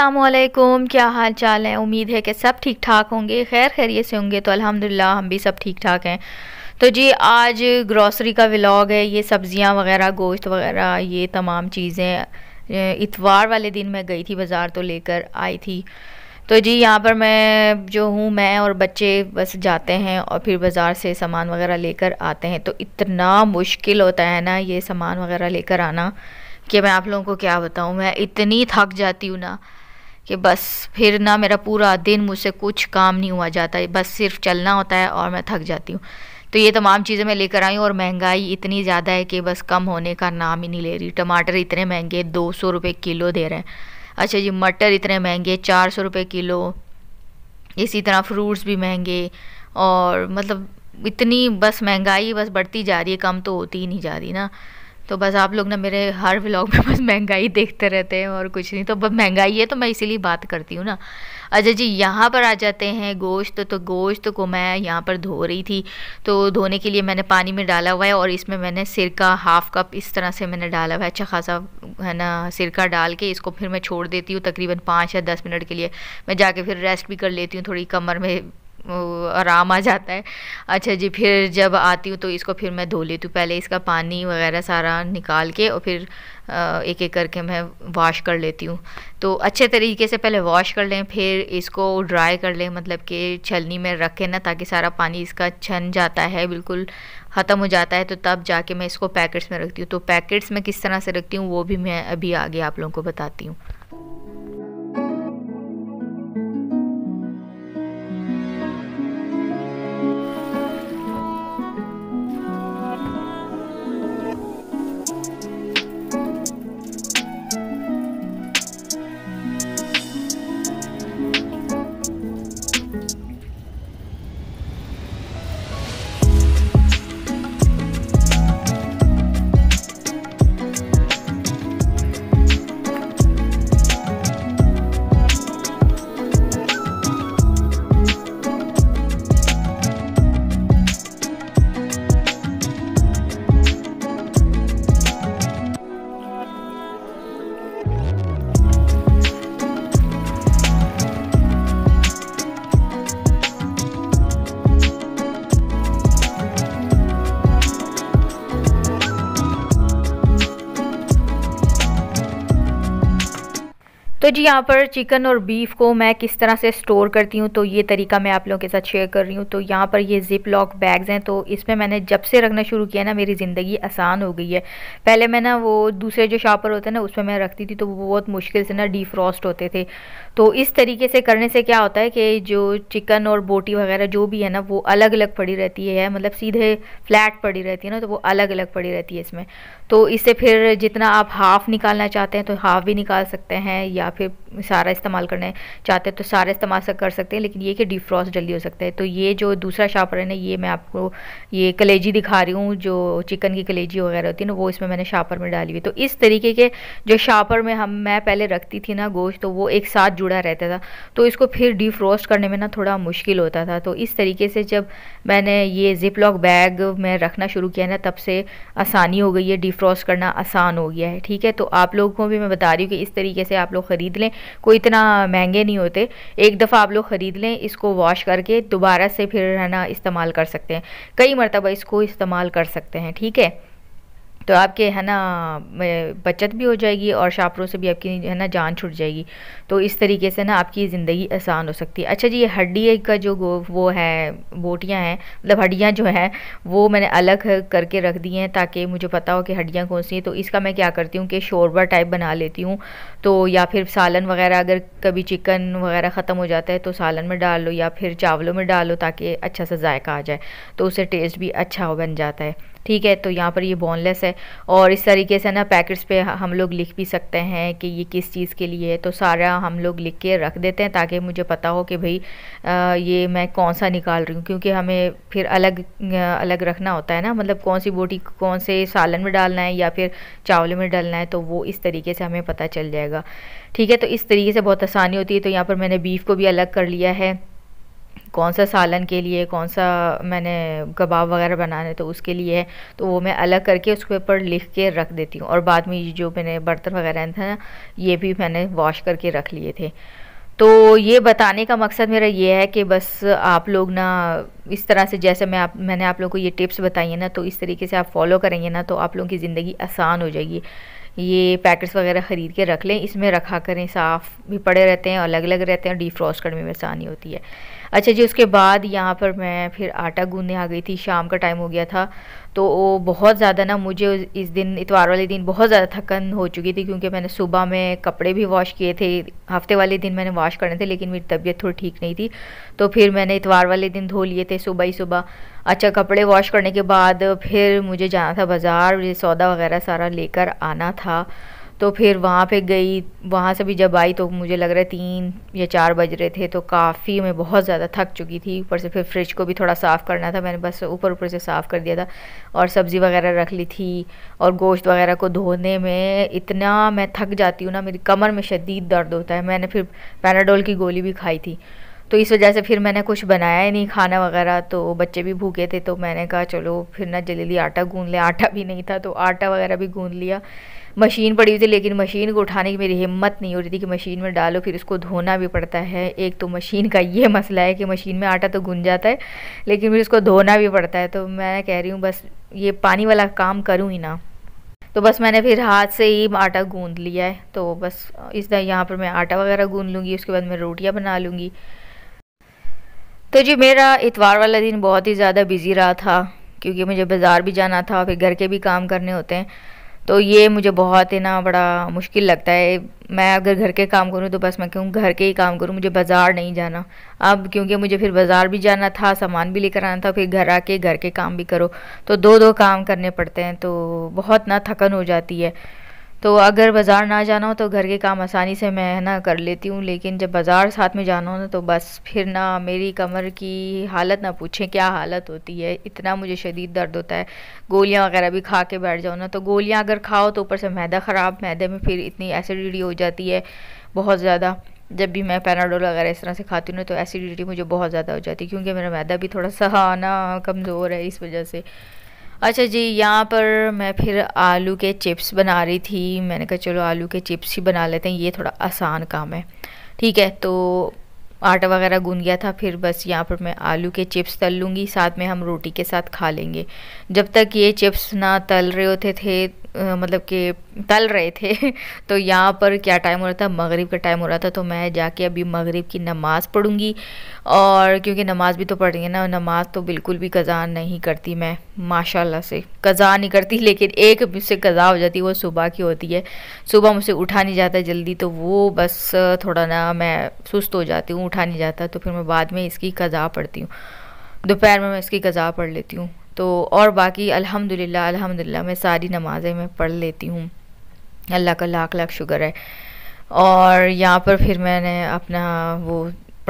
असलकुम क्या हाल चाल है उम्मीद है कि सब ठीक ठाक होंगे खैर खैरियत से होंगे तो अल्हम्दुलिल्लाह हम भी सब ठीक ठाक हैं तो जी आज ग्रॉसरी का व्लॉग है ये सब्ज़ियाँ वगैरह गोश्त वगैरह ये तमाम चीज़ें इतवार वाले दिन मैं गई थी बाज़ार तो लेकर आई थी तो जी यहाँ पर मैं जो हूँ मैं और बच्चे बस जाते हैं और फिर बाज़ार से सामान वगैरह लेकर आते हैं तो इतना मुश्किल होता है ना ये सामान वगैरह लेकर आना कि मैं आप लोगों को क्या बताऊँ मैं इतनी थक जाती हूँ ना कि बस फिर ना मेरा पूरा दिन मुझसे कुछ काम नहीं हुआ जाता बस सिर्फ चलना होता है और मैं थक जाती हूँ तो ये तमाम चीज़ें मैं लेकर आई और महंगाई इतनी ज़्यादा है कि बस कम होने का नाम ही नहीं ले रही टमाटर इतने महंगे दो सौ रुपये किलो दे रहे हैं अच्छा जी मटर इतने महंगे चार सौ रुपये किलो इसी तरह फ्रूट्स भी महंगे और मतलब इतनी बस महंगाई बस बढ़ती जा रही है कम तो होती ही नहीं जा रही ना तो बस आप लोग ना मेरे हर व्लॉग में बस महंगाई देखते रहते हैं और कुछ नहीं तो बस महंगाई है तो मैं इसीलिए बात करती हूँ ना अच्छा जी यहाँ पर आ जाते हैं गोश्त तो गोश्त को मैं यहाँ पर धो रही थी तो धोने के लिए मैंने पानी में डाला हुआ है और इसमें मैंने सिरका हाफ कप इस तरह से मैंने डाला हुआ है अच्छा खासा है ना सिरका डाल के इसको फिर मैं छोड़ देती हूँ तकरीबन पाँच या दस मिनट के लिए मैं जाके फिर रेस्ट भी कर लेती हूँ थोड़ी कमर में आराम आ जाता है अच्छा जी फिर जब आती हूँ तो इसको फिर मैं धो लेती हूँ पहले इसका पानी वगैरह सारा निकाल के और फिर एक एक करके मैं वॉश कर लेती हूँ तो अच्छे तरीके से पहले वॉश कर लें फिर इसको ड्राई कर लें मतलब कि छलनी में रखें ना ताकि सारा पानी इसका छन जाता है बिल्कुल ख़त्म हो जाता है तो तब जाके मैं इसको पैकेट्स में रखती हूँ तो पैकेट्स में किस तरह से रखती हूँ वो भी मैं अभी आगे आप लोगों को बताती हूँ तो जी यहाँ पर चिकन और बीफ को मैं किस तरह से स्टोर करती हूँ तो ये तरीका मैं आप लोगों के साथ शेयर कर रही हूँ तो यहाँ पर ये जिप लॉक बैग्स हैं तो इसमें मैंने जब से रखना शुरू किया ना मेरी ज़िंदगी आसान हो गई है पहले मैं ना वो दूसरे जो शॉपर होते हैं ना उसमें मैं रखती थी तो वो बहुत मुश्किल से ना डिफ्रॉस्ट होते थे तो इस तरीके से करने से क्या होता है कि जो चिकन और बोटी वगैरह जो भी है ना वो अलग अलग पड़ी रहती है मतलब सीधे फ्लैट पड़ी रहती है ना तो वो अलग अलग पड़ी रहती है इसमें तो इससे फिर जितना आप हाफ़ निकालना चाहते हैं तो हाफ़ भी निकाल सकते हैं या फिर सारा इस्तेमाल करना चाहते हैं तो सारा इस्तेमाल कर सकते हैं लेकिन ये कि डिफ्रॉस्ट जल्दी हो सकता है तो ये जो दूसरा शापर है ना ये मैं आपको ये कलेजी दिखा रही हूँ जो चिकन की कलेजी वगैरह होती है ना वो इसमें मैंने शापर में डाली हुई तो इस तरीके के जो शापर में हम मैं पहले रखती थी ना गोश्त तो वो एक साथ जुड़ जुड़ा रहता था तो इसको फिर डिफ्रॉस्ट करने में ना थोड़ा मुश्किल होता था तो इस तरीके से जब मैंने ये जिप लॉक बैग में रखना शुरू किया ना तब से आसानी हो गई है डिफ्रॉस्ट करना आसान हो गया है ठीक है तो आप लोगों को भी मैं बता रही हूँ कि इस तरीके से आप लोग ख़रीद लें कोई इतना महंगे नहीं होते एक दफ़ा आप लोग ख़रीद लें इसको वॉश करके दोबारा से फिर है ना इस्तेमाल कर सकते हैं कई मरतबा इसको इस्तेमाल कर सकते हैं ठीक है तो आपके है ना बचत भी हो जाएगी और शापरों से भी आपकी है ना जान छूट जाएगी तो इस तरीके से ना आपकी ज़िंदगी आसान हो सकती है अच्छा जी ये हड्डी का जो वो है बोटियाँ हैं मतलब हड्डियाँ जो हैं वो मैंने अलग करके रख दी हैं ताकि मुझे पता हो कि हड्डियाँ कौन सी हैं तो इसका मैं क्या करती हूँ कि शोरबा टाइप बना लेती हूँ तो या फिर सालन वगैरह अगर कभी चिकन वगैरह ख़त्म हो जाता है तो सालन में डाल लो या फिर चावलों में डालो ताकि अच्छा सा जायका आ जाए तो उससे टेस्ट भी अच्छा बन जाता है ठीक है तो यहाँ पर ये बोनलेस है और इस तरीके से ना पैकेट्स पे हम लोग लिख भी सकते हैं कि ये किस चीज़ के लिए है तो सारा हम लोग लिख के रख देते हैं ताकि मुझे पता हो कि भाई ये मैं कौन सा निकाल रही हूँ क्योंकि हमें फिर अलग अलग रखना होता है ना मतलब कौन सी बोटी कौन से सालन में डालना है या फिर चावल में डालना है तो वो इस तरीके से हमें पता चल जाएगा ठीक है तो इस तरीके से बहुत आसानी होती है तो यहाँ पर मैंने बीफ को भी अलग कर लिया है कौन सा सालन के लिए कौन सा मैंने कबाब वगैरह बनाने तो उसके लिए है तो वो मैं अलग करके उसके ऊपर लिख के रख देती हूँ और बाद में ये जो मैंने बर्तन वगैरह था ना ये भी मैंने वॉश करके रख लिए थे तो ये बताने का मकसद मेरा ये है कि बस आप लोग ना इस तरह से जैसे मैं आप मैंने आप लोगों को ये टिप्स बताई हैं ना तो इस तरीके से आप फॉलो करेंगे ना तो आप लोगों की ज़िंदगी आसान हो जाएगी ये पैकेट्स वगैरह ख़रीद के रख लें इसमें रखा करें साफ़ भी पड़े रहते हैं अलग अलग रहते हैं डीफ्रॉस्ट करने में आसानी होती है अच्छा जी उसके बाद यहाँ पर मैं फिर आटा गूंदने आ गई थी शाम का टाइम हो गया था तो वो बहुत ज़्यादा ना मुझे इस दिन इतवार वाले दिन बहुत ज़्यादा थकन हो चुकी थी क्योंकि मैंने सुबह में कपड़े भी वॉश किए थे हफ्ते वाले दिन मैंने वॉश करने थे लेकिन मेरी तबीयत थोड़ी ठीक नहीं थी तो फिर मैंने इतवार वाले दिन धो लिए थे सुबह ही सुबह अच्छा कपड़े वॉश करने के बाद फिर मुझे जाना था बाज़ार सौदा वगैरह सारा लेकर आना था तो फिर वहाँ पे गई वहाँ से भी जब आई तो मुझे लग रहा है तीन या चार बज रहे थे तो काफ़ी मैं बहुत ज़्यादा थक चुकी थी ऊपर से फिर फ्रिज को भी थोड़ा साफ़ करना था मैंने बस ऊपर ऊपर से साफ़ कर दिया था और सब्ज़ी वगैरह रख ली थी और गोश्त वगैरह को धोने में इतना मैं थक जाती हूँ ना मेरी कमर में शदीद दर्द होता है मैंने फिर पैराडोल की गोली भी खाई थी तो इस वजह से फिर मैंने कुछ बनाया ही नहीं खाना वगैरह तो बच्चे भी भूखे थे तो मैंने कहा चलो फिर ना जल्दी आटा गूँध लें आटा भी नहीं था तो आटा वगैरह भी गूँध लिया मशीन पड़ी हुई थी लेकिन मशीन को उठाने की मेरी हिम्मत नहीं हो रही थी कि मशीन में डालो फिर उसको धोना भी पड़ता है एक तो मशीन का ये मसला है कि मशीन में आटा तो गुन जाता है लेकिन फिर उसको धोना भी पड़ता है तो मैं कह रही हूँ बस ये पानी वाला काम करूँ ही ना तो बस मैंने फिर हाथ से ही आटा गूँद लिया है तो बस इस तरह यहाँ पर मैं आटा वगैरह गूँध लूँगी उसके बाद मैं रोटियाँ बना लूँगी तो जी मेरा इतवार वाला दिन बहुत ही ज़्यादा बिजी रहा था क्योंकि मुझे बाज़ार भी जाना था फिर घर के भी काम करने होते हैं तो ये मुझे बहुत ही ना बड़ा मुश्किल लगता है मैं अगर घर के काम करूँ तो बस मैं क्यों घर के ही काम करूँ मुझे बाज़ार नहीं जाना अब क्योंकि मुझे फिर बाज़ार भी जाना था सामान भी लेकर आना था फिर घर आके घर के काम भी करो तो दो दो काम करने पड़ते हैं तो बहुत ना थकन हो जाती है तो अगर बाज़ार ना जाना हो तो घर के काम आसानी से मैं है ना कर लेती हूँ लेकिन जब बाज़ार साथ में जाना हो ना तो बस फिर ना मेरी कमर की हालत ना पूछें क्या हालत होती है इतना मुझे शदीद दर्द होता है गोलियाँ वगैरह भी खा के बैठ जाओ ना तो गोलियाँ अगर खाओ तो ऊपर से मैदा ख़राब मैदे में फिर इतनी एसिडिटी हो जाती है बहुत ज़्यादा जब भी मैं पैनाडोल वगैरह इस तरह से खाती हूँ ना तो एसिडिटी मुझे बहुत ज़्यादा हो जाती है क्योंकि मेरा मैदा भी थोड़ा सा ना कमज़ोर है इस वजह से अच्छा जी यहाँ पर मैं फिर आलू के चिप्स बना रही थी मैंने कहा चलो आलू के चिप्स ही बना लेते हैं ये थोड़ा आसान काम है ठीक है तो आटा वगैरह गून गया था फिर बस यहाँ पर मैं आलू के चिप्स तल लूँगी साथ में हम रोटी के साथ खा लेंगे जब तक ये चिप्स ना तल रहे होते थे मतलब कि तल रहे थे तो यहाँ पर क्या टाइम हो रहा था मगरिब का टाइम हो रहा था तो मैं जाके अभी मगरिब की नमाज़ पढ़ूँगी और क्योंकि नमाज़ भी तो पढ़ रही है ना नमाज़ तो बिल्कुल भी कज़ा नहीं करती मैं माशाल्लाह से कज़ा नहीं करती लेकिन एक मुझसे कज़ा हो जाती है वो सुबह की होती है सुबह मुझसे उठा नहीं जाता जल्दी तो वो बस थोड़ा ना मैं सुस्त हो जाती हूँ उठा नहीं जाता तो फिर मैं बाद में इसकी कज़ा पढ़ती हूँ दोपहर में मैं इसकी कज़ा पढ़ लेती हूँ तो और बाकी अल्हम्दुलिल्लाह अल्हम्दुलिल्लाह मैं सारी नमाज़ें मैं पढ़ लेती हूँ अल्लाह का लाख लाख शुक्र है और यहाँ पर फिर मैंने अपना वो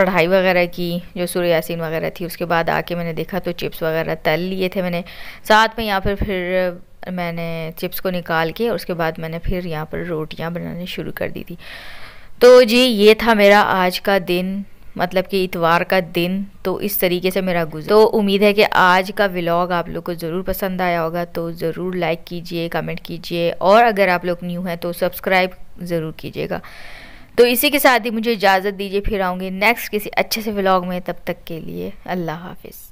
पढ़ाई वगैरह की जो सूर्य यासीन वगैरह थी उसके बाद आके मैंने देखा तो चिप्स वगैरह तल लिए थे मैंने साथ में यहाँ पर फिर मैंने चिप्स को निकाल के और उसके बाद मैंने फिर यहाँ पर रोटियाँ बनानी शुरू कर दी थी तो जी ये था मेरा आज का दिन मतलब कि इतवार का दिन तो इस तरीके से मेरा गुजर तो उम्मीद है कि आज का व्लॉग आप लोग को ज़रूर पसंद आया होगा तो ज़रूर लाइक कीजिए कमेंट कीजिए और अगर आप लोग न्यू हैं तो सब्सक्राइब ज़रूर कीजिएगा तो इसी के साथ ही मुझे इजाज़त दीजिए फिर आऊँगी नेक्स्ट किसी अच्छे से व्लॉग में तब तक के लिए अल्लाह हाफिज़